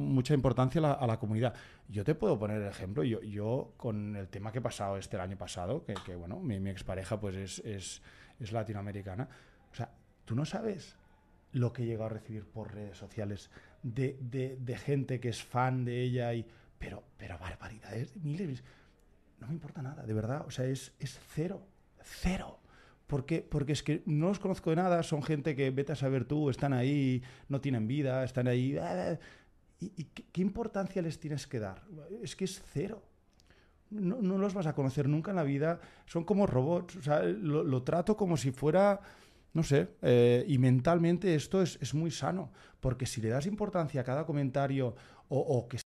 mucha importancia a la, comunidad. Yo te puedo poner el ejemplo, yo, yo con el tema que he pasado este año pasado, que, bueno, mi, expareja pues es, es, es, latinoamericana, o sea, tú no sabes lo que he llegado a recibir por redes sociales de, de, gente que es fan de ella y... Pero, pero barbaridades de miles. No me importa nada, de verdad. O sea, es, es cero, cero. Porque, porque, es que no los conozco de nada, son gente que vete a saber tú, están ahí, no tienen vida, están ahí. Ah, ¿Y, qué, importancia les tienes que dar? Es que es cero. No, los vas a conocer nunca en la vida. Son como robots. lo, trato como si fuera no sé, eh, y mentalmente esto es, muy sano, porque si le das importancia a cada comentario o, o que